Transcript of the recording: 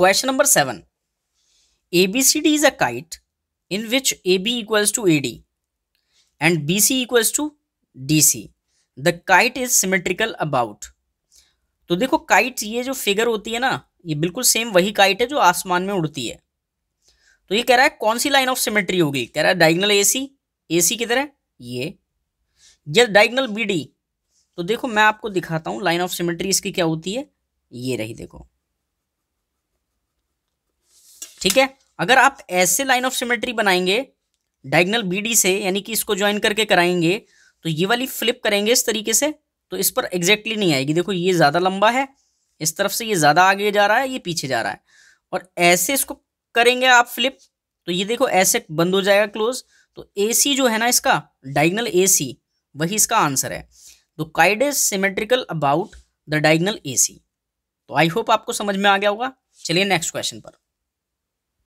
question number seven A B C D is a kite in which A B equals to A D and B C equals to D C the kite is symmetrical about तो देखो kite ये जो figure होती है ना ये बिल्कुल same वही काइट है जो आसमान में उड़ती है तो ये कह रहा है कौन सी लाइन ऑफ सिमेट्री होगी कह रहा है डाइगनल ए सी ए सी किधर है ये या डाइगनल बी डी तो देखो मैं आपको दिखाता हूँ लाइन ऑफ सिमेट्री इसकी क्या होती है ये रही देखो ठीक है अगर आप ऐसे लाइन ऑफ सिमेट्री बनाएंगे डायगनल बी से यानी कि इसको ज्वाइन करके कराएंगे तो ये वाली फ्लिप करेंगे इस तरीके से तो इस पर एग्जैक्टली नहीं आएगी देखो ये ज़्यादा लंबा है इस तरफ से ये ज़्यादा आगे जा रहा है ये पीछे जा रहा है और ऐसे इसको करेंगे आप फ्लिप तो ये देखो ऐसे बंद हो जाएगा क्लोज तो ए सी जो है ना इसका डाइगनल ए सी वही इसका आंसर है तो kite is symmetrical about the diagonal A C तो आई होप आपको समझ में आ गया होगा चलिए नेक्स्ट क्वेश्चन पर